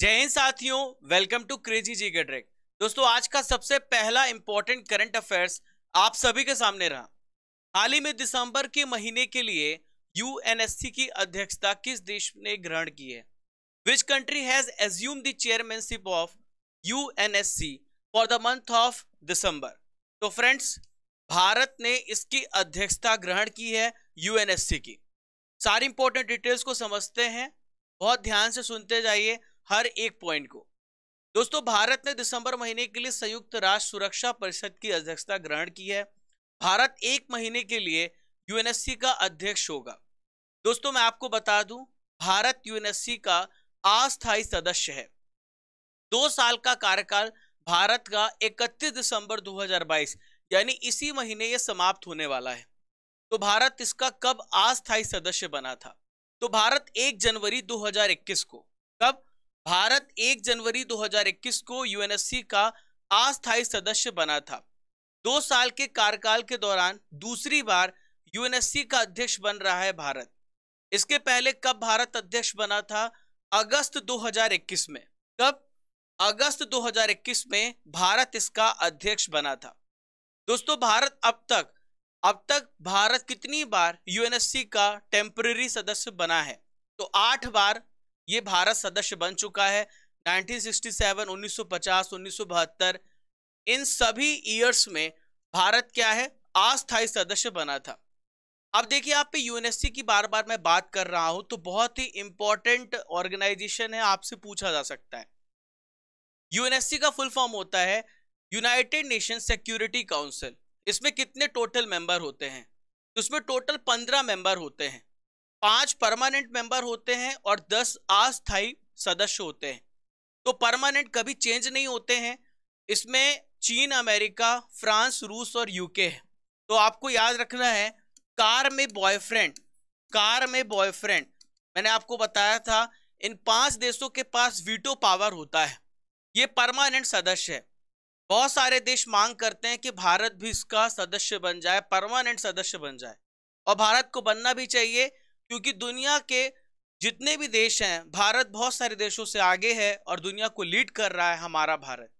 जय हिंद साथियों welcome to crazy जी के दोस्तों आज का सबसे पहला इंपॉर्टेंट करंट अफेयर्स आप सभी के सामने रहा हाल ही में दिसंबर के महीने के लिए यूएनएससी की अध्यक्षता किस देश ने ग्रहण की है which country has assume the chairmanship of UNSC for the month of December तो फ्रेंड्स भारत ने इसकी अध्यक्षता ग्रहण की है यूएनएससी की सारी इंपॉर्टेंट डिटेल्स को समझते हैं बहुत ध्यान से सुनते जाइए हर एक पॉइंट को दोस्तों भारत ने दिसंबर महीने के लिए संयुक्त राष्ट्र सुरक्षा परिषद की अध्यक्षता ग्रहण की है भारत एक महीने के लिए यूएनएससी का अध्यक्ष होगा दोस्तों मैं आपको बता दूं भारत यूएनएससी का अस्थायी सदस्य है दो साल का कार्यकाल भारत का 31 दिसंबर 2022 यानी इसी महीने यह समाप्त होने वाला है तो भारत इसका कब अस्थायी सदस्य बना था तो भारत एक जनवरी दो को कब भारत 1 जनवरी 2021 को यूएनएससी का अस्थायी सदस्य बना था दो साल के कार्यकाल के दौरान दूसरी बार यूएनएससी का अध्यक्ष बन रहा है भारत इसके पहले कब भारत अध्यक्ष बना था अगस्त 2021 में कब अगस्त 2021 में भारत इसका अध्यक्ष बना था दोस्तों भारत अब तक अब तक भारत कितनी बार यूएनएससी का टेम्पररी सदस्य बना है तो आठ बार ये भारत सदस्य बन चुका है 1967, 1950, 1972 इन सभी ईयर्स में भारत क्या है अस्थायी सदस्य बना था अब देखिए आप पे यूएनएससी की बार बार मैं बात कर रहा हूं तो बहुत ही इंपॉर्टेंट ऑर्गेनाइजेशन है आपसे पूछा जा सकता है यूएनएससी का फुल फॉर्म होता है यूनाइटेड नेशन सिक्योरिटी काउंसिल इसमें कितने टोटल मेंबर होते हैं उसमें टोटल पंद्रह मेंबर होते हैं पांच परमानेंट मेंबर होते हैं और दस अस्थायी सदस्य होते हैं तो परमानेंट कभी चेंज नहीं होते हैं इसमें चीन अमेरिका फ्रांस रूस और यूके है तो आपको याद रखना है कार में बॉयफ्रेंड कार में बॉयफ्रेंड मैंने आपको बताया था इन पांच देशों के पास वीटो पावर होता है ये परमानेंट सदस्य है बहुत सारे देश मांग करते हैं कि भारत भी इसका सदस्य बन जाए परमानेंट सदस्य बन जाए और भारत को बनना भी चाहिए क्योंकि दुनिया के जितने भी देश हैं भारत बहुत सारे देशों से आगे है और दुनिया को लीड कर रहा है हमारा भारत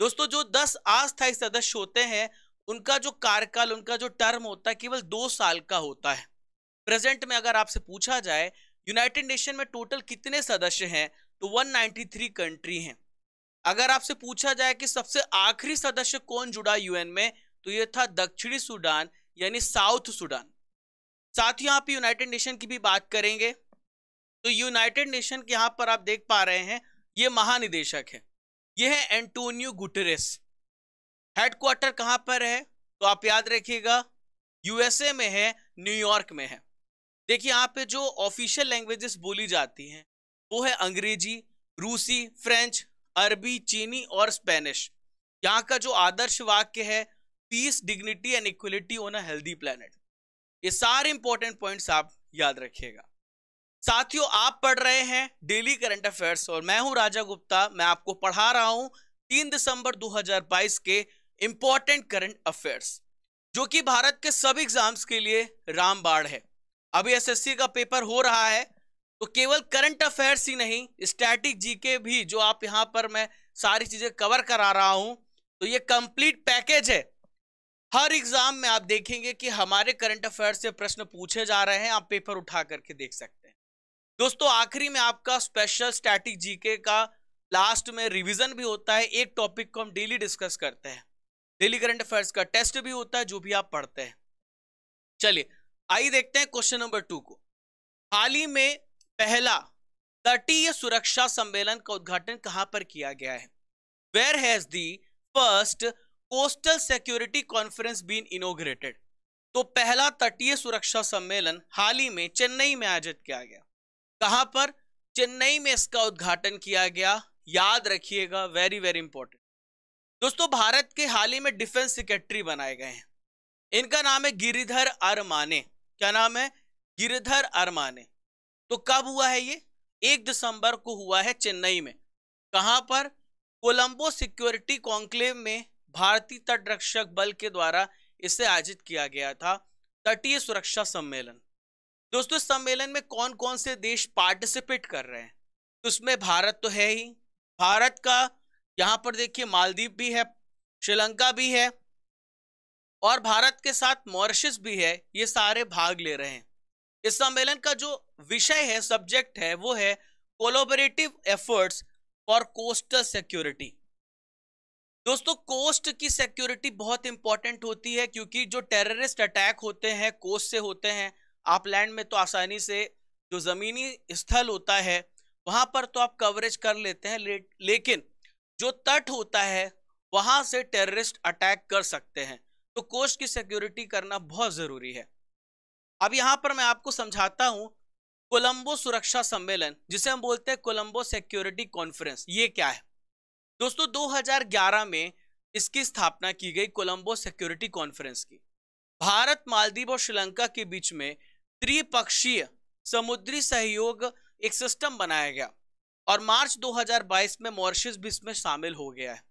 दोस्तों जो दस अस्थायी सदस्य होते हैं उनका जो कार्यकाल उनका जो टर्म होता है केवल दो साल का होता है प्रेजेंट में अगर आपसे पूछा जाए यूनाइटेड नेशन में टोटल कितने सदस्य हैं तो 193 कंट्री हैं अगर आपसे पूछा जाए कि सबसे आखिरी सदस्य कौन जुड़ा यूएन में तो ये था दक्षिणी सूडान यानी साउथ सूडान साथ ही आप यूनाइटेड नेशन की भी बात करेंगे तो यूनाइटेड नेशन के यहाँ पर आप देख पा रहे हैं ये महानिदेशक है ये है एंटोनियो गुटेरेस हेडक्वार्टर कहाँ पर है तो आप याद रखिएगा यूएसए में है न्यूयॉर्क में है देखिए यहाँ पे जो ऑफिशियल लैंग्वेजेस बोली जाती हैं वो है अंग्रेजी रूसी फ्रेंच अरबी चीनी और स्पेनिश यहाँ का जो आदर्श वाक्य है peace dignity and equality on a healthy planet ये सारे इंपॉर्टेंट पॉइंट्स आप याद रखिएगा साथियों आप पढ़ रहे हैं डेली करंट अफेयर्स और मैं हूं राजा गुप्ता मैं आपको पढ़ा रहा हूं तीन दिसंबर 2022 के इंपॉर्टेंट करंट अफेयर्स जो कि भारत के सब एग्जाम्स के लिए रामबाड़ है अभी एसएससी का पेपर हो रहा है तो केवल करंट अफेयर्स ही नहीं स्टैटिक जीके भी जो आप यहां पर मैं सारी चीज़ें कवर करा रहा हूं तो ये कंप्लीट पैकेज है हर एग्जाम में आप देखेंगे कि हमारे करंट अफेयर से प्रश्न पूछे जा रहे हैं आप पेपर उठा करके देख सकते हैं दोस्तों आखिरी में आपका स्पेशल स्टैटिक जीके का लास्ट में रिवीजन भी होता है एक टॉपिक को हम डेली डिस्कस करते हैं डेली करंट अफेयर्स का टेस्ट भी होता है जो भी आप पढ़ते हैं चलिए आइए देखते हैं क्वेश्चन नंबर टू को हाल ही में पहला तटीय सुरक्षा सम्मेलन का उद्घाटन कहां पर किया गया है where has the first coastal security conference been inaugurated तो पहला तटीय सुरक्षा सम्मेलन हाल ही में चेन्नई में आयोजित किया गया कहां पर चेन्नई में इसका उद्घाटन किया गया याद रखिएगा वेरी वेरी इंपॉर्टेंट दोस्तों भारत के हाल ही में डिफेंस सेक्रेटरी बनाए गए हैं इनका नाम है गिरिधर अरमाने क्या नाम है गिरिधर अरमाने तो कब हुआ है ये एक दिसंबर को हुआ है चेन्नई में कहां पर कोलंबो सिक्योरिटी कॉन्क्लेव में भारतीय तट रक्षक बल के द्वारा इसे आयोजित किया गया था तटीय सुरक्षा सम्मेलन दोस्तों सम्मेलन में कौन कौन से देश पार्टिसिपेट कर रहे हैं तो उसमें भारत तो है ही भारत का यहाँ पर देखिए मालदीव भी है श्रीलंका भी है और भारत के साथ मॉरिशस भी है ये सारे भाग ले रहे हैं इस सम्मेलन का जो विषय है सब्जेक्ट है वो है collaborative efforts for coastal security दोस्तों कोस्ट की सिक्योरिटी बहुत इंपॉर्टेंट होती है क्योंकि जो टेररिस्ट अटैक होते हैं कोस्ट से होते हैं आप लैंड में तो आसानी से जो ज़मीनी स्थल होता है वहां पर तो आप कवरेज कर लेते हैं ले, लेकिन जो तट होता है वहां से टेररिस्ट अटैक कर सकते हैं तो कोस्ट की सिक्योरिटी करना बहुत ज़रूरी है अब यहाँ पर मैं आपको समझाता हूँ कोलंबो सुरक्षा सम्मेलन जिसे हम बोलते हैं कोलंबो सिक्योरिटी कॉन्फ्रेंस ये क्या है दोस्तों 2011 में इसकी स्थापना की गई कोलंबो सिक्योरिटी कॉन्फ्रेंस की भारत मालदीव और श्रीलंका के बीच में त्रिपक्षीय समुद्री सहयोग एक सिस्टम बनाया गया और मार्च 2022 में मॉरिशस भी इसमें शामिल हो गया है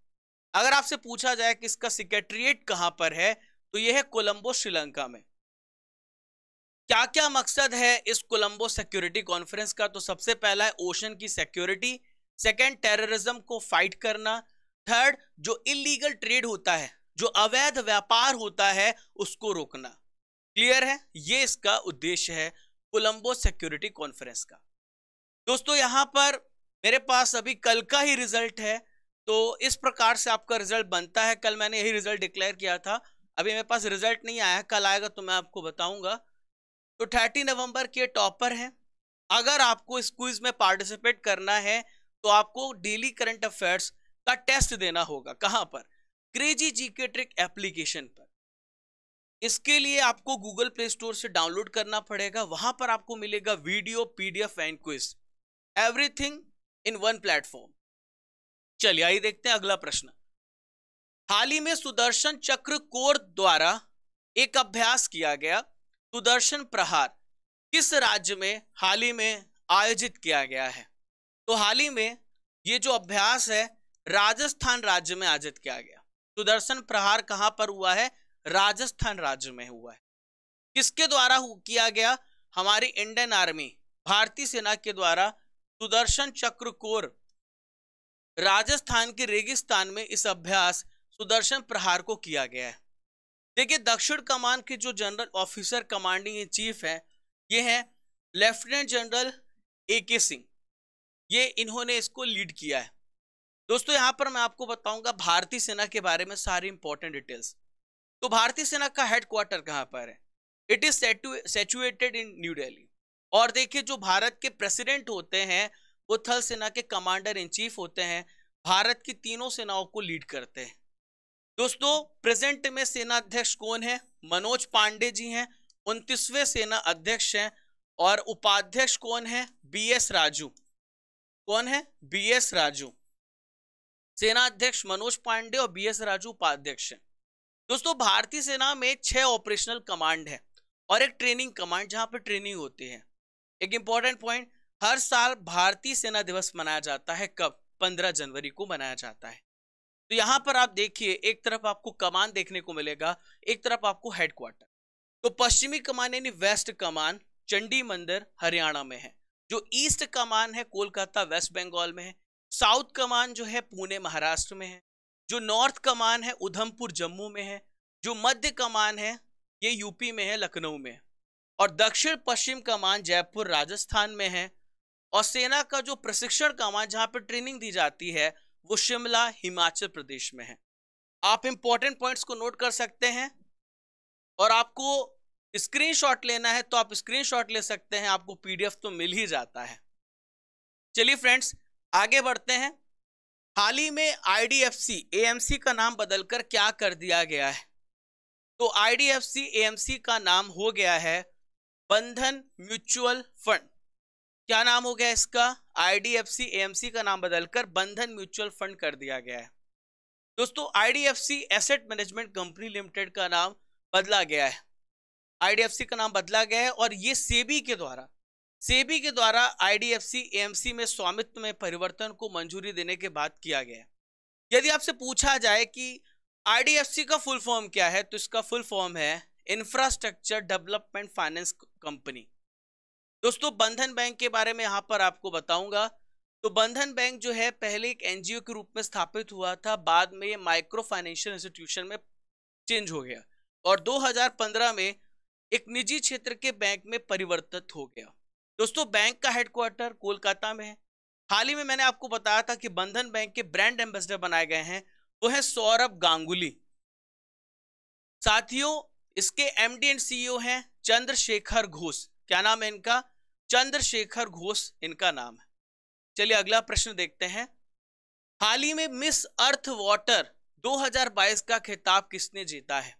अगर आपसे पूछा जाए कि इसका सेक्रेटरिएट कहां पर है तो यह है कोलंबो श्रीलंका में क्या क्या मकसद है इस कोलंबो सिक्योरिटी कॉन्फ्रेंस का तो सबसे पहला है ओशन की सिक्योरिटी सेकेंड टेररिज्म को फाइट करना थर्ड जो इलीगल ट्रेड होता है जो अवैध व्यापार होता है उसको रोकना क्लियर है ये इसका उद्देश्य है कोलंबो सिक्योरिटी कॉन्फ्रेंस का दोस्तों यहाँ पर मेरे पास अभी कल का ही रिजल्ट है तो इस प्रकार से आपका रिजल्ट बनता है कल मैंने यही रिजल्ट डिक्लेयर किया था अभी मेरे पास रिजल्ट नहीं आया कल आएगा तो मैं आपको बताऊंगा तो थर्टी नवंबर के टॉपर हैं अगर आपको इस क्विज में पार्टिसिपेट करना है तो आपको डेली करंट अफेयर्स का टेस्ट देना होगा कहां पर क्रेजी जीके ट्रिक एप्लीकेशन पर इसके लिए आपको गूगल प्ले स्टोर से डाउनलोड करना पड़ेगा वहां पर आपको मिलेगा video PDF and quiz everything in one platform चलिए आइए देखते हैं अगला प्रश्न हाल ही में सुदर्शन चक्र कोर द्वारा एक अभ्यास किया गया सुदर्शन प्रहार किस राज्य में हाल ही में आयोजित किया गया है तो हाल ही में ये जो अभ्यास है राजस्थान राज्य में आयोजित किया गया सुदर्शन प्रहार कहां पर हुआ है राजस्थान राज्य में हुआ है किसके द्वारा किया गया हमारी इंडियन आर्मी भारतीय सेना के द्वारा सुदर्शन चक्र कोर राजस्थान के रेगिस्तान में इस अभ्यास सुदर्शन प्रहार को किया गया है देखिए दक्षिण कमान के जो general officer commanding in chief है ये है लेफ्टिनेंट जनरल ए के सिंह ये इन्होंने इसको लीड किया है दोस्तों यहाँ पर मैं आपको बताऊंगा भारतीय सेना के बारे में सारी इंपॉर्टेंट डिटेल्स तो भारतीय सेना का हेडक्वार्टर कहाँ पर है it is situated in New Delhi और देखिए जो भारत के प्रेसिडेंट होते हैं वो थल सेना के कमांडर इन चीफ होते हैं भारत की तीनों सेनाओं को लीड करते हैं दोस्तों प्रेजेंट में सेना अध्यक्ष कौन है मनोज पांडे जी हैं उनतीसवें सेना अध्यक्ष हैं और उपाध्यक्ष कौन है बी एस राजू कौन है बी एस राजू सेना अध्यक्ष मनोज पांडे और बी एस राजू उपाध्यक्ष हैं दोस्तों भारतीय सेना में छह ऑपरेशनल कमांड है और एक ट्रेनिंग कमांड जहां पर ट्रेनिंग होती है एक इंपॉर्टेंट पॉइंट हर साल भारतीय सेना दिवस मनाया जाता है कब 15 जनवरी को मनाया जाता है तो यहां पर आप देखिए एक तरफ आपको कमान देखने को मिलेगा एक तरफ आपको हेडक्वार्टर तो पश्चिमी कमान यानी वेस्ट कमान चंडी मंदिर हरियाणा में है जो ईस्ट कमान है कोलकाता वेस्ट बंगाल में है साउथ कमान जो है पुणे महाराष्ट्र में है जो नॉर्थ कमान है उधमपुर जम्मू में है जो मध्य कमान है ये यूपी में है लखनऊ में और दक्षिण पश्चिम कमान जयपुर राजस्थान में है और सेना का जो प्रशिक्षण कमान जहाँ पर ट्रेनिंग दी जाती है वो शिमला हिमाचल प्रदेश में है आप इम्पोर्टेंट पॉइंट्स को नोट कर सकते हैं और आपको स्क्रीनशॉट लेना है तो आप स्क्रीनशॉट ले सकते हैं आपको पीडीएफ तो मिल ही जाता है चलिए फ्रेंड्स आगे बढ़ते हैं हाल ही में आईडीएफसी एएमसी का नाम बदलकर क्या कर दिया गया है तो आईडीएफसी एएमसी का नाम हो गया है बंधन म्यूचुअल फंड क्या नाम हो गया इसका आईडीएफसी एएमसी का नाम बदलकर बंधन म्यूचुअल फंड कर दिया गया है दोस्तों IDFC asset management company limited का नाम बदला गया है आईडीएफसी का नाम बदला गया है और ये सेबी के द्वारा सेबी के द्वारा आईडीएफसी एएमसी में स्वामित्व में परिवर्तन को मंजूरी देने के बाद किया गया यदि आपसे पूछा जाए कि आईडीएफसी का फुल फॉर्म क्या है तो इसका फुल फॉर्म है इंफ्रास्ट्रक्चर डेवलपमेंट फाइनेंस कंपनी दोस्तों बंधन बैंक के बारे में यहाँ पर आपको बताऊंगा तो बंधन बैंक जो है पहले एक एनजीओ के रूप में स्थापित हुआ था बाद में ये माइक्रो फाइनेंशियल इंस्टीट्यूशन में चेंज हो गया और 2015 में एक निजी क्षेत्र के बैंक में परिवर्तित हो गया दोस्तों बैंक का हेडक्वार्टर कोलकाता में है हाल ही में मैंने आपको बताया था कि बंधन बैंक के ब्रांड एम्बेसडर बनाए गए हैं वो है सौरभ गांगुली साथियों इसके एमडी एंड सीईओ हैं चंद्रशेखर घोष क्या नाम है इनका चंद्रशेखर घोष इनका नाम है चलिए अगला प्रश्न देखते हैं हाल ही में मिस अर्थ वाटर 2022 का खिताब किसने जीता है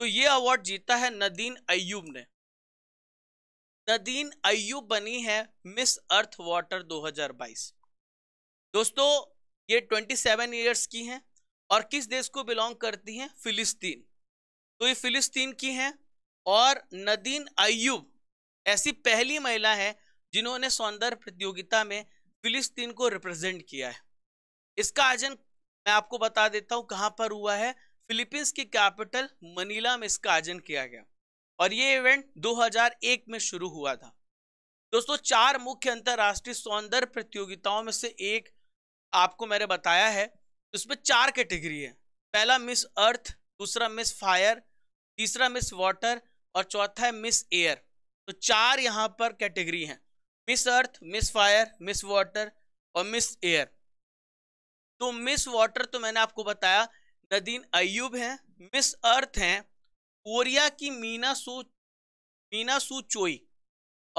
तो ये अवार्ड जीता है नदीन अयूब ने नदीन अयूब बनी है मिस अर्थ वाटर 2022 दोस्तों ये 27 इयर्स की हैं और किस देश को बिलोंग करती हैं फिलिस्तीन तो ये फिलिस्तीन की हैं और नदीन अयूब ऐसी पहली महिला है जिन्होंने सौंदर्य प्रतियोगिता में फिलिस्तीन को रिप्रेजेंट किया है इसका आयोजन मैं आपको बता देता हूँ कहाँ पर हुआ है फिलीपींस की कैपिटल मनीला में इसका आयोजन किया गया और ये इवेंट 2001 में शुरू हुआ था दोस्तों चार मुख्य अंतर्राष्ट्रीय सौंदर्य प्रतियोगिताओं में से एक आपको मैंने बताया है उसमें चार कैटेगरी है पहला मिस अर्थ दूसरा मिस फायर तीसरा मिस वाटर और चौथा है मिस एयर तो चार यहाँ पर कैटेगरी हैं Miss Earth Miss Fire Miss Water और मिस एयर तो मिस वाटर तो मैंने आपको बताया नदीन अयूब हैं मिस अर्थ हैं कोरिया की मीना सू मीना सू चोई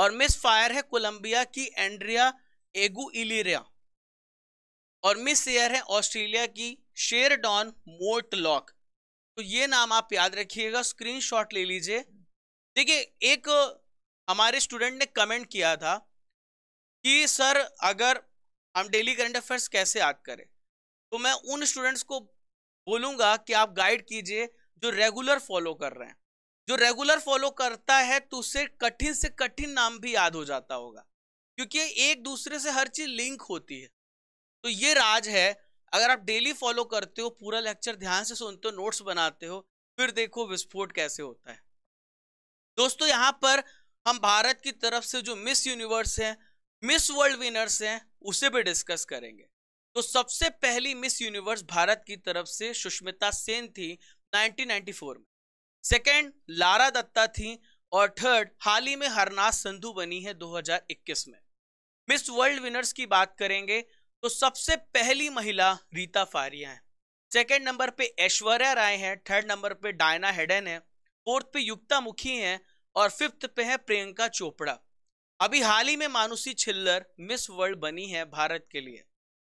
और मिस फायर है कोलंबिया की एंड्रिया एगू इलिरिया और मिस एयर है ऑस्ट्रेलिया की शेर डॉन मोर्टलॉक तो ये नाम आप याद रखिएगा स्क्रीनशॉट ले लीजिए देखिए एक हमारे स्टूडेंट ने कमेंट किया था कि सर अगर हम डेली करंट अफेयर्स कैसे याद करें तो मैं उन स्टूडेंट्स को बोलूंगा कि आप गाइड कीजिए जो रेगुलर फॉलो कर रहे हैं जो रेगुलर फॉलो करता है तो उसे कठिन से कठिन नाम भी याद हो जाता होगा क्योंकि एक दूसरे से हर चीज लिंक होती है तो ये राज है अगर आप डेली फॉलो करते हो पूरा लेक्चर ध्यान से सुनते हो नोट्स बनाते हो फिर देखो विस्फोट कैसे होता है दोस्तों यहाँ पर हम भारत की तरफ से जो मिस यूनिवर्स हैं मिस वर्ल्ड विनर्स हैं उसे भी डिस्कस करेंगे तो सबसे पहली मिस यूनिवर्स भारत की तरफ से सुष्मिता सेन थी 1994 में सेकेंड लारा दत्ता थी और थर्ड हाल ही में हरनाथ संधु बनी है 2021 में मिस वर्ल्ड विनर्स की बात करेंगे तो सबसे पहली महिला रीता फारिया है सेकेंड नंबर पे ऐश्वर्या राय है थर्ड नंबर पे डायना हेडन है फोर्थ पे युक्ता मुखी है और फिफ्थ पे है प्रियंका चोपड़ा अभी हाल ही में मानुषी छिल्लर मिस वर्ल्ड बनी है भारत के लिए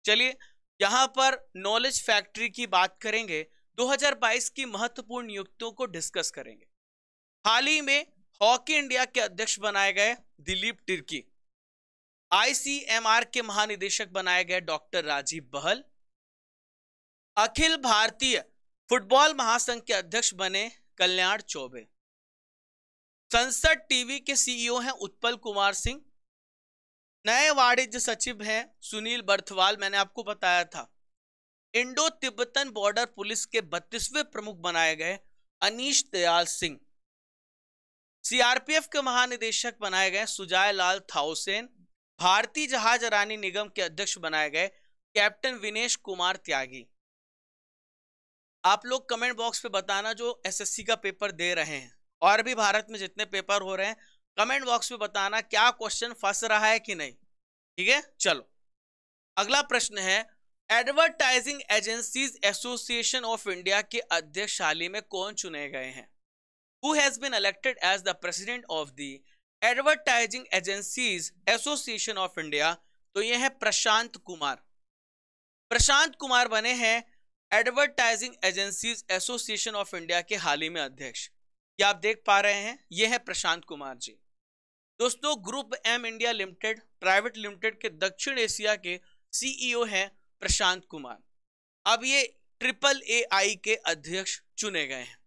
चलिए यहाँ पर नॉलेज फैक्ट्री की बात करेंगे 2022 की महत्वपूर्ण नियुक्तियों को डिस्कस करेंगे हाल ही में हॉकी इंडिया के अध्यक्ष बनाए गए दिलीप टिर्की आईसीएमआर के महानिदेशक बनाए गए डॉक्टर राजीव बहल अखिल भारतीय फुटबॉल महासंघ के अध्यक्ष बने कल्याण चौबे संसद टीवी के सीईओ e हैं उत्पल कुमार सिंह नए वाणिज्य सचिव हैं सुनील बर्थवाल मैंने आपको बताया था इंडो तिब्बतन बॉर्डर पुलिस के बत्तीसवें प्रमुख बनाए गए अनीश दयाल सिंह सीआरपीएफ के महानिदेशक बनाए गए सुजाय लाल थाउसेन भारतीय जहाज रानी निगम के अध्यक्ष बनाए गए कैप्टन विनेश कुमार त्यागी आप लोग कमेंट बॉक्स पे बताना जो एसएससी का पेपर दे रहे हैं और भी भारत में जितने पेपर हो रहे हैं कमेंट बॉक्स में बताना क्या क्वेश्चन फंस रहा है कि नहीं ठीक है चलो अगला प्रश्न है advertising agencies association of India के अध्यक्ष शाली में कौन चुने गए हैं who has been elected as the president of the advertising agencies association of India तो यह है प्रशांत कुमार प्रशांत कुमार बने हैं advertising agencies association of India के हाल ही में अध्यक्ष क्या आप देख पा रहे हैं यह है प्रशांत कुमार जी दोस्तों group M India limited private limited के दक्षिण एशिया के सीईओ e हैं प्रशांत कुमार अब ये ट्रिपल ए आई के अध्यक्ष चुने गए हैं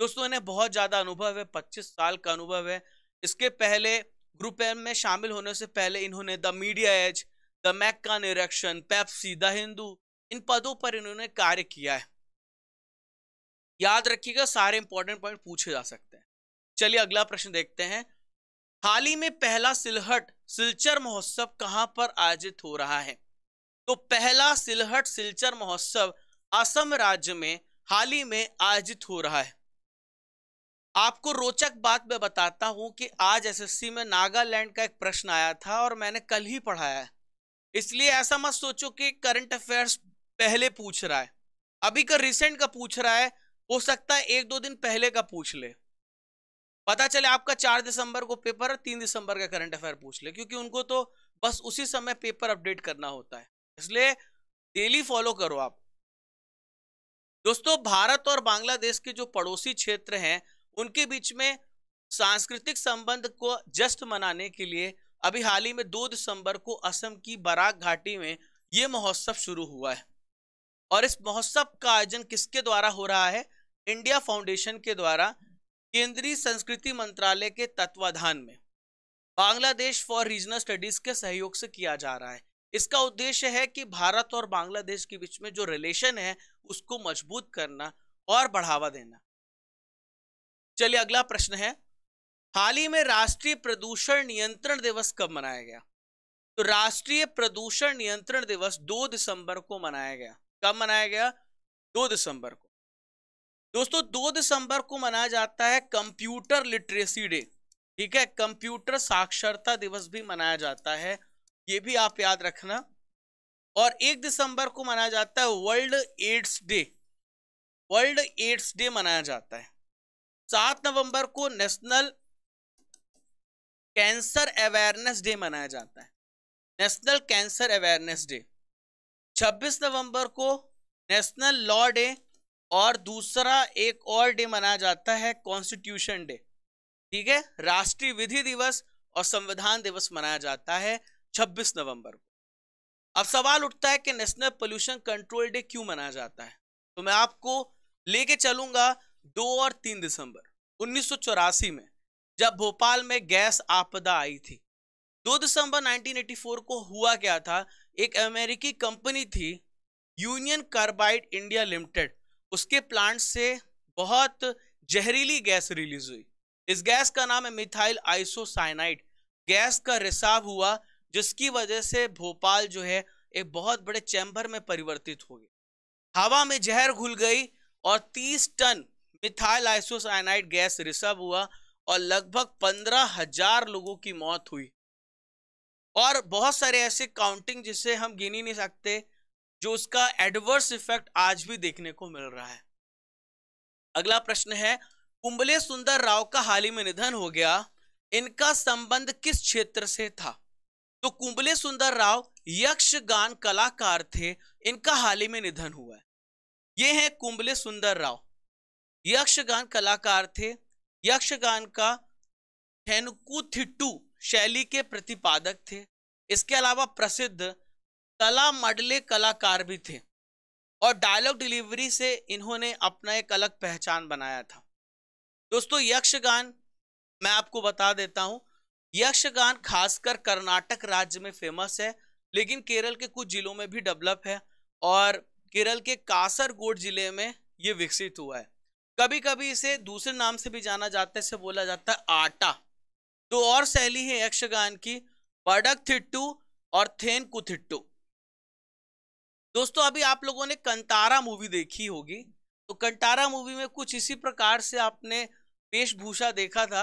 दोस्तों इन्हें बहुत ज़्यादा अनुभव है पच्चीस साल का अनुभव है इसके पहले ग्रुप एम में शामिल होने से पहले इन्होंने द मीडिया एज द का इरेक्शन पैप्सी द हिंदू इन पदों पर इन्होंने कार्य किया है याद रखिएगा सारे इंपॉर्टेंट पॉइंट पूछे जा सकते हैं चलिए अगला प्रश्न देखते हैं हाल ही में पहला सिलहट सिलचर महोत्सव कहां पर आयोजित हो रहा है तो पहला सिलहट सिलचर महोत्सव असम राज्य में हाल ही में आयोजित हो रहा है आपको रोचक बात मैं बताता हूं कि आज एसएससी में नागालैंड का एक प्रश्न आया था और मैंने कल ही पढ़ाया है इसलिए ऐसा मत सोचो कि करंट अफेयर्स पहले पूछ रहा है अभी का रिसेंट का पूछ रहा है हो सकता है एक दो दिन पहले का पूछ ले पता चले आपका चार दिसंबर को पेपर है तीन दिसंबर का करंट अफेयर पूछ ले क्योंकि उनको तो बस उसी समय पेपर अपडेट करना होता है इसलिए डेली फॉलो करो आप दोस्तों भारत और बांग्लादेश के जो पड़ोसी क्षेत्र हैं उनके बीच में सांस्कृतिक संबंध को जस्ट मनाने के लिए अभी हाल ही में दो दिसंबर को असम की बराक घाटी में ये महोत्सव शुरू हुआ है और इस महोत्सव का आयोजन किसके द्वारा हो रहा है इंडिया फाउंडेशन के द्वारा केंद्रीय संस्कृति मंत्रालय के तत्वाधान में बांग्लादेश फॉर रीजनल स्टडीज के सहयोग से किया जा रहा है इसका उद्देश्य है कि भारत और बांग्लादेश के बीच में जो रिलेशन है उसको मजबूत करना और बढ़ावा देना चलिए अगला प्रश्न है हाल ही में राष्ट्रीय प्रदूषण नियंत्रण दिवस कब मनाया गया तो राष्ट्रीय प्रदूषण नियंत्रण दिवस 2 दिसंबर को मनाया गया कब मनाया गया 2 दिसंबर को दोस्तों दो दिसंबर को मनाया जाता है कंप्यूटर लिटरेसी डे ठीक है कंप्यूटर साक्षरता दिवस भी मनाया जाता है ये भी आप याद रखना और एक दिसंबर को मनाया जाता है World AIDS Day World AIDS Day मनाया जाता है सात नवंबर को नेशनल कैंसर अवेयरनेस डे मनाया जाता है नेशनल कैंसर अवेयरनेस डे छब्बीस नवंबर को नेशनल लॉ डे और दूसरा एक और डे मनाया जाता है कॉन्स्टिट्यूशन डे ठीक है राष्ट्रीय विधि दिवस और संविधान दिवस मनाया जाता है 26 नवंबर को अब सवाल उठता है कि नेशनल पोल्यूशन कंट्रोल डे क्यों मनाया जाता है तो मैं आपको लेके चलूंगा दो और तीन दिसंबर उन्नीस में जब भोपाल में गैस आपदा आई थी दो दिसंबर 1984 को हुआ क्या था एक अमेरिकी कंपनी थी यूनियन कार्बाइड इंडिया लिमिटेड उसके प्लांट से बहुत जहरीली गैस रिलीज हुई इस गैस का नाम है मिथाइल आइसोसाइनाइड गैस का रिसाव हुआ जिसकी वजह से भोपाल जो है एक बहुत बड़े चैम्बर में परिवर्तित हो गया हवा में जहर घुल गई और 30 टन मिथाइल आइसोसाइनाइड गैस रिसाव हुआ और लगभग पंद्रह हजार लोगों की मौत हुई और बहुत सारे ऐसे काउंटिंग जिसे हम गिनी नहीं सकते जो उसका एडवर्स इफेक्ट आज भी देखने को मिल रहा है अगला प्रश्न है कुंबले सुंदर राव का हाल ही में निधन हो गया इनका संबंध किस क्षेत्र से था तो कुंबले सुंदर राव यक्षगान कलाकार थे इनका हाल ही में निधन हुआ है ये हैं कुंबले सुंदर राव यक्षगान कलाकार थे यक्षगान का थेनुकू थिट्टू शैली के प्रतिपादक थे इसके अलावा प्रसिद्ध कला मडले कलाकार भी थे और डायलॉग डिलीवरी से इन्होंने अपना एक अलग पहचान बनाया था दोस्तों यक्षगान मैं आपको बता देता हूँ यक्षगान खासकर कर्नाटक राज्य में फेमस है लेकिन केरल के कुछ जिलों में भी डेवलप है और केरल के कासरगोड जिले में ये विकसित हुआ है कभी कभी इसे दूसरे नाम से भी जाना जाता है इसे बोला जाता है आटा तो और शैली है यक्षगान की पडक थिट्टू और थेन कुथिट्टू दोस्तों अभी आप लोगों ने कंतारा मूवी देखी होगी तो कंटारा मूवी में कुछ इसी प्रकार से आपने वेशभूषा देखा था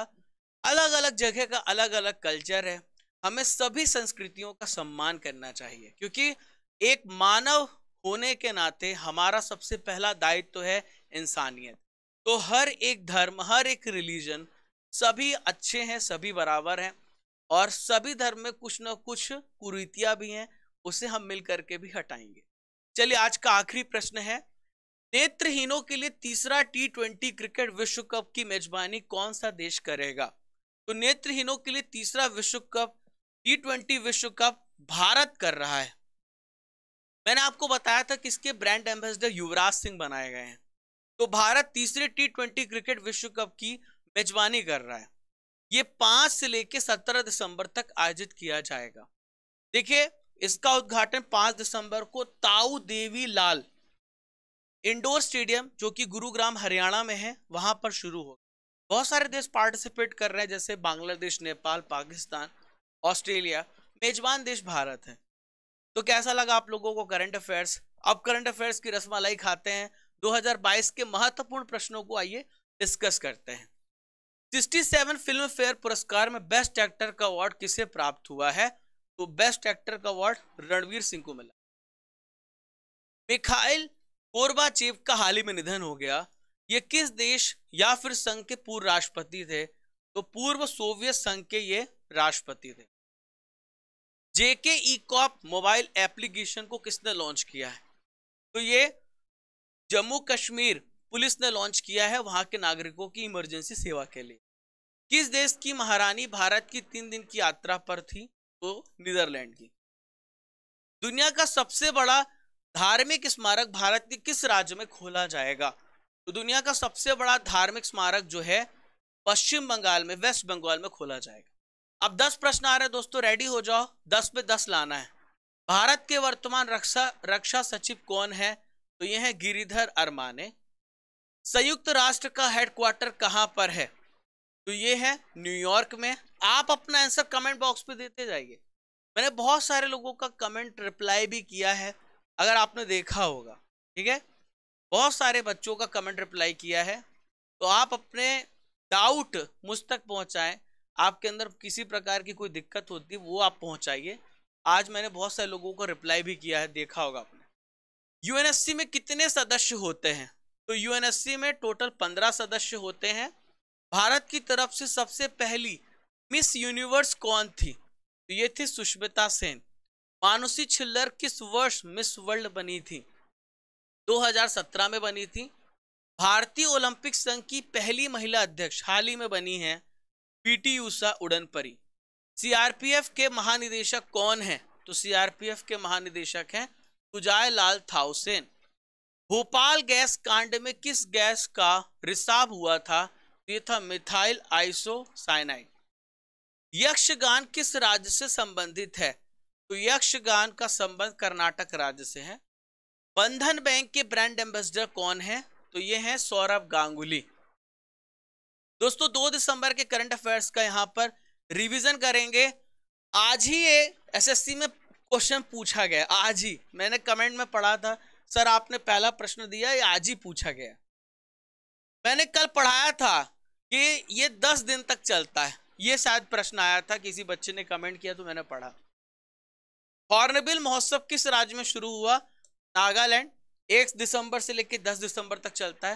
अलग अलग जगह का अलग अलग कल्चर है हमें सभी संस्कृतियों का सम्मान करना चाहिए क्योंकि एक मानव होने के नाते हमारा सबसे पहला दायित्व तो है इंसानियत तो हर एक धर्म हर एक रिलीजन सभी अच्छे हैं सभी बराबर हैं और सभी धर्म में कुछ ना कुछ कुरीतियाँ भी हैं उसे हम मिल करके भी हटाएंगे चलिए आज का आखिरी प्रश्न है नेत्रहीनों के लिए तीसरा टी ट्वेंटी क्रिकेट विश्व कप की मेजबानी कौन सा देश करेगा तो नेत्रहीनों के लिए तीसरा विश्व कप टी ट्वेंटी विश्व कप भारत कर रहा है मैंने आपको बताया था कि इसके ब्रांड एम्बेसडर युवराज सिंह बनाए गए हैं तो भारत तीसरे टी ट्वेंटी क्रिकेट विश्व कप की मेजबानी कर रहा है ये पांच से लेकर सत्रह दिसंबर तक आयोजित किया जाएगा देखिए इसका उद्घाटन 5 दिसंबर को ताऊ देवी लाल इंडोर स्टेडियम जो कि गुरुग्राम हरियाणा में है वहां पर शुरू होगा बहुत सारे देश पार्टिसिपेट कर रहे हैं जैसे बांग्लादेश नेपाल पाकिस्तान ऑस्ट्रेलिया मेजबान देश भारत है तो कैसा लगा आप लोगों को करंट अफेयर्स अब करंट अफेयर्स की रसमलाई खाते हैं 2022 के महत्वपूर्ण प्रश्नों को आइए डिस्कस करते हैं 67 फिल्म फेयर पुरस्कार में बेस्ट एक्टर का अवार्ड किसे प्राप्त हुआ है तो बेस्ट एक्टर का अवार्ड रणवीर सिंह को मिला मिखाइल कोरबाचेव का हाल ही में निधन हो गया ये किस देश या फिर संघ के पूर्व राष्ट्रपति थे तो पूर्व सोवियत संघ के ये राष्ट्रपति थे JK e cop mobile application को किसने लॉन्च किया है तो ये जम्मू कश्मीर पुलिस ने लॉन्च किया है वहां के नागरिकों की इमरजेंसी सेवा के लिए किस देश की महारानी भारत की तीन दिन की यात्रा पर थी तो नीदरलैंड की दुनिया का सबसे बड़ा धार्मिक स्मारक भारत के किस राज्य में खोला जाएगा तो दुनिया का सबसे बड़ा धार्मिक स्मारक जो है पश्चिम बंगाल में वेस्ट बंगाल में खोला जाएगा अब दस प्रश्न आ रहे हैं दोस्तों रेडी हो जाओ दस पे दस लाना है भारत के वर्तमान रक्षा रक्षा सचिव कौन है तो यह है गिरिधर अरमाने संयुक्त राष्ट्र का हेडक्वार्टर कहां पर है तो ये है न्यूयॉर्क में आप अपना आंसर कमेंट बॉक्स पे देते जाइए मैंने बहुत सारे लोगों का कमेंट रिप्लाई भी किया है अगर आपने देखा होगा ठीक है बहुत सारे बच्चों का कमेंट रिप्लाई किया है तो आप अपने डाउट मुझ तक पहुँचाएँ आपके अंदर किसी प्रकार की कोई दिक्कत होती है वो आप पहुँचाइए आज मैंने बहुत सारे लोगों को रिप्लाई भी किया है देखा होगा आपने यूएनएससी में कितने सदस्य होते हैं तो यूएनएससी में टोटल पंद्रह सदस्य होते हैं भारत की तरफ से सबसे पहली मिस यूनिवर्स कौन थी तो ये थी सुष्मिता सेन मानुषी छिल्लर किस वर्ष मिस वर्ल्ड बनी थी 2017 में बनी थी भारतीय ओलंपिक संघ की पहली महिला अध्यक्ष हाल ही में बनी है पीटी उषा उड़नपरी सीआरपीएफ के महानिदेशक कौन है तो सीआरपीएफ के महानिदेशक हैं सुजाय लाल थाउसेन भोपाल गैस कांड में किस गैस का रिसाव हुआ था ये था मिथाइल आइसोसाइनाइड यक्षगान किस राज्य से संबंधित है तो यक्षगान का संबंध कर्नाटक राज्य से है बंधन बैंक के ब्रांड एम्बेसडर कौन है तो ये है सौरभ गांगुली दोस्तों दो दिसंबर के करंट अफेयर्स का यहां पर रिवीजन करेंगे आज ही ये एसएससी में क्वेश्चन पूछा गया आज ही मैंने कमेंट में पढ़ा था सर आपने पहला प्रश्न दिया ये आज ही पूछा गया मैंने कल पढ़ाया था कि ये दस दिन तक चलता है ये शायद प्रश्न आया था किसी बच्चे ने कमेंट किया तो मैंने पढ़ा हॉर्नबिल महोत्सव किस राज्य में शुरू हुआ नागालैंड एक दिसंबर से लेकर दस दिसंबर तक चलता है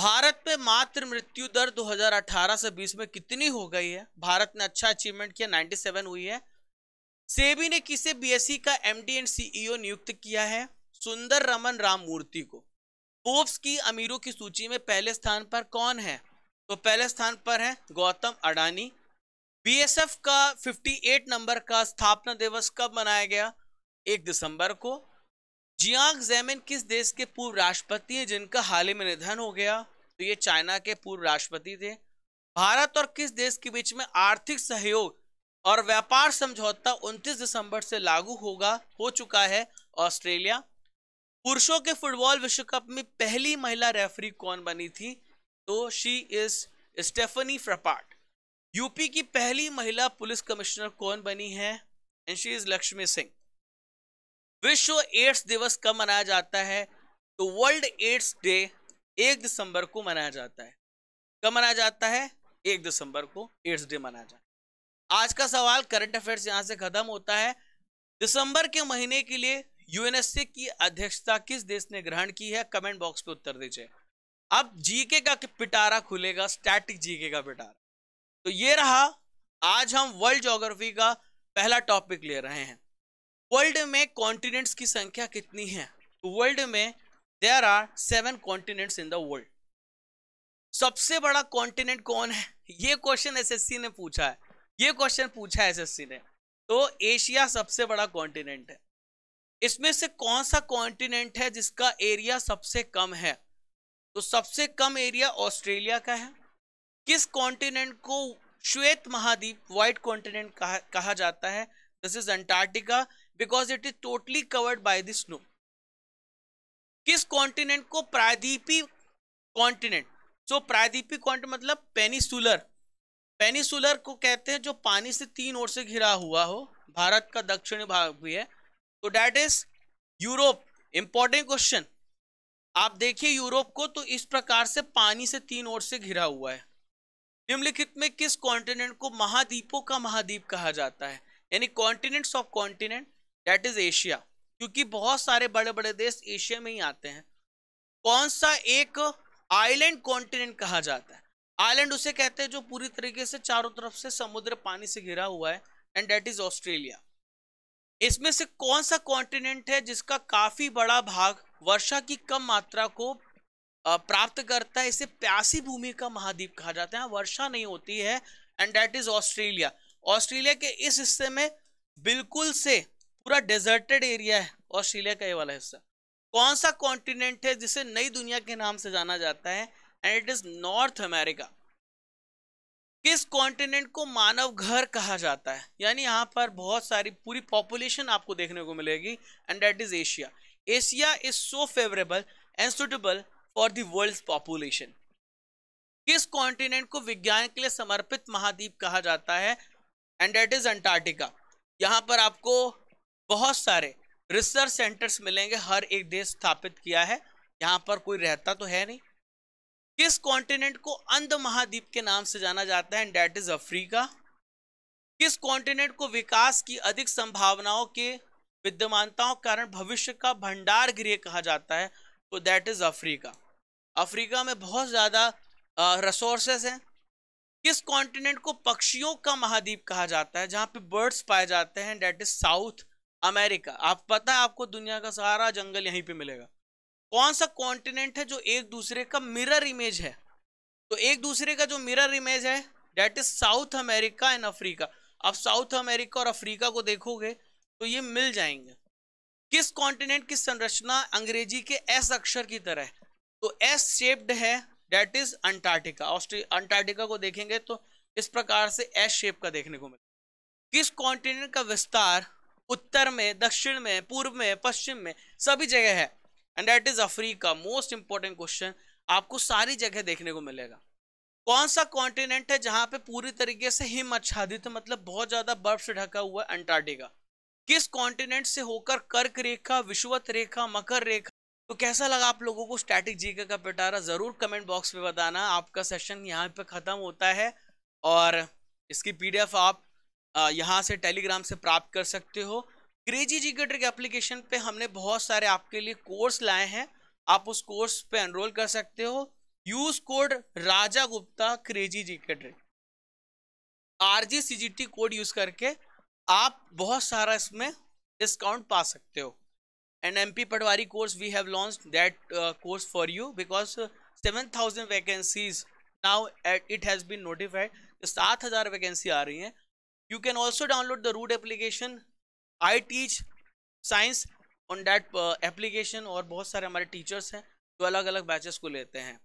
भारत में मात्र मृत्यु दर 2018 से 20 में कितनी हो गई है भारत ने अच्छा अचीवमेंट किया 97 हुई है सेबी ने किसे बीएससी e का एमडी एंड सीईओ नियुक्त किया है सुंदर रमन राम मूर्ति को पोप्स की अमीरों की सूची में पहले स्थान पर कौन है तो पहले स्थान पर है गौतम अडानी बीएसएफ का 58 नंबर का स्थापना दिवस कब मनाया गया एक दिसंबर को जियांग जैमिन किस देश के पूर्व राष्ट्रपति हैं जिनका हाल ही में निधन हो गया तो ये चाइना के पूर्व राष्ट्रपति थे भारत और किस देश के बीच में आर्थिक सहयोग और व्यापार समझौता 29 दिसंबर से लागू होगा हो चुका है ऑस्ट्रेलिया पुरुषों के फुटबॉल विश्व कप में पहली महिला रेफरी कौन बनी थी तो she is Stephanie Frappart UP की पहली महिला पुलिस कमिश्नर कौन बनी है and she is Lakshmi Singh विश्व एड्स दिवस कब मनाया जाता है तो वर्ल्ड एड्स डे एक दिसंबर को मनाया जाता है कब मनाया जाता है एक दिसंबर को एड्स डे मनाया जाता है आज का सवाल करंट अफेयर्स यहां से खत्म होता है दिसंबर के महीने के लिए यूएनएससी की अध्यक्षता किस देश ने ग्रहण की है कमेंट बॉक्स पे उत्तर दीजिए अब जीके का पिटारा खुलेगा स्टैटिक जीके का पिटारा तो ये रहा आज हम वर्ल्ड जोग्राफी का पहला टॉपिक ले रहे हैं वर्ल्ड में कॉन्टिनेंट्स की संख्या कितनी है तो वर्ल्ड में there are seven continents in the world सबसे बड़ा कॉन्टिनेंट कौन है ये क्वेश्चन एसएससी ने पूछा है ये क्वेश्चन पूछा है एसएससी ने तो एशिया सबसे बड़ा कॉन्टिनेंट है इसमें से कौन सा कॉन्टिनेंट है जिसका एरिया सबसे कम है तो सबसे कम एरिया ऑस्ट्रेलिया का है किस कॉन्टिनेंट को श्वेत महाद्वीप व्हाइट कॉन्टिनेंट कहा, कहा जाता है this is Antarctica because it is totally covered by the snow किस कॉन्टिनेंट को प्रायद्वीपी कॉन्टिनेंट सो प्रायद्वीपी कॉन्टिनेंट मतलब पेनीसुलर पेनीसुलर को कहते हैं जो पानी से तीन ओर से घिरा हुआ हो भारत का दक्षिणी भाग भी है तो that is Europe important question आप देखिए यूरोप को तो इस प्रकार से पानी से तीन ओर से घिरा हुआ है निम्नलिखित में किस कॉन्टिनेंट को महाद्वीपों का महाद्वीप कहा जाता है यानी continents of continent that is Asia क्योंकि बहुत सारे बड़े बड़े देश एशिया में ही आते हैं कौन सा एक आइलैंड कॉन्टिनेंट कहा जाता है आइलैंड उसे कहते हैं जो पूरी तरीके से चारों तरफ से समुद्र पानी से घिरा हुआ है एंड डेट इज ऑस्ट्रेलिया इसमें से कौन सा कॉन्टिनेंट है जिसका काफी बड़ा भाग वर्षा की कम मात्रा को प्राप्त करता है इसे प्यासी भूमि का महाद्वीप कहा जाता है वर्षा नहीं होती है and that is Australia Australia के इस हिस्से में बिल्कुल से पूरा डेजर्टेड एरिया है ऑस्ट्रेलिया का ये वाला हिस्सा कौन सा कॉन्टिनेंट है जिसे नई दुनिया के नाम से जाना जाता है and it is North America किस कॉन्टिनेंट को मानव घर कहा जाता है यानी यहाँ पर बहुत सारी पूरी पॉपुलेशन आपको देखने को मिलेगी and that is Asia Asia is so favourable and suitable for world population किस कॉन्टिनेंट को विज्ञान के लिए समर्पित महाद्वीप कहा जाता है एंड दैट इज अंटार्कटिका यहाँ पर आपको बहुत सारे रिसर्च सेंटर्स मिलेंगे हर एक देश स्थापित किया है यहाँ पर कोई रहता तो है नहीं किस कॉन्टिनेंट को अंध महाद्वीप के नाम से जाना जाता है एंड डेट इज अफ्रीका किस कॉन्टिनेंट को विकास की अधिक संभावनाओं के विद्यमानताओं के कारण भविष्य का भंडार गृह कहा जाता है तो दैट इज अफ्रीका अफ्रीका में बहुत ज़्यादा रिसोर्सेज हैं किस कॉन्टिनेंट को पक्षियों का महाद्वीप कहा जाता है जहाँ पे बर्ड्स पाए जाते हैं डेट इज साउथ अमेरिका आप पता है आपको दुनिया का सारा जंगल यहीं पे मिलेगा कौन सा कॉन्टिनेंट है जो एक दूसरे का मिरर इमेज है तो एक दूसरे का जो मिरर इमेज है that is South America and Africa आप साउथ अमेरिका और अफ्रीका को देखोगे तो ये मिल जाएंगे किस कॉन्टिनेंट की संरचना अंग्रेजी के एस अक्षर की तरह है तो एस शेप्ड है डेट इज अंटार्कटिका अंटार्कटिका को देखेंगे तो इस प्रकार से एस शेप का देखने को मिलता किस कॉन्टिनेंट का विस्तार उत्तर में दक्षिण में पूर्व में पश्चिम में सभी जगह है and that is Africa most important question आपको सारी जगह देखने को मिलेगा कौन सा कॉन्टिनेंट है जहां पे पूरी तरीके से हिम आच्छादित मतलब बहुत ज्यादा बर्फ से ढका हुआ है अंटार्कटिका किस कॉन्टिनेंट से होकर कर्क रेखा विश्वत रेखा मकर रेखा तो कैसा लगा आप लोगों को स्टैटिक जीके का पिटारा जरूर कमेंट बॉक्स में बताना आपका सेशन यहाँ पे ख़त्म होता है और इसकी पीडीएफ आप यहाँ से टेलीग्राम से प्राप्त कर सकते हो क्रेजी जीकेटर के एप्लीकेशन पे हमने बहुत सारे आपके लिए कोर्स लाए हैं आप उस कोर्स पे एनरोल कर सकते हो use code Raja Gupta crazy जीकेटर आरजी सीजीटी कोड यूज करके आप बहुत सारा इसमें डिस्काउंट पा सकते हो and M P Patwari course we have launch that course for you because seven thousand vacancies now it has been notified सात हज़ार वैकेंसी आ रही हैं you can also download the root application I teach science on that application और बहुत सारे हमारे teachers हैं जो अलग अलग बैचेस को लेते हैं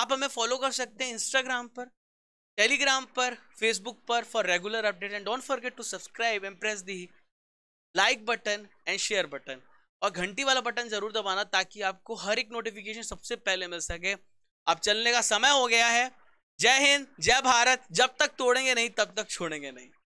आप हमें फॉलो कर सकते हैं इंस्टाग्राम पर टेलीग्राम पर फेसबुक पर for regular update and don't forget to subscribe and press the like button and share button और घंटी वाला बटन जरूर दबाना ताकि आपको हर एक नोटिफिकेशन सबसे पहले मिल सके अब चलने का समय हो गया है जय हिंद जय भारत जब तक तोड़ेंगे नहीं तब तक छोड़ेंगे नहीं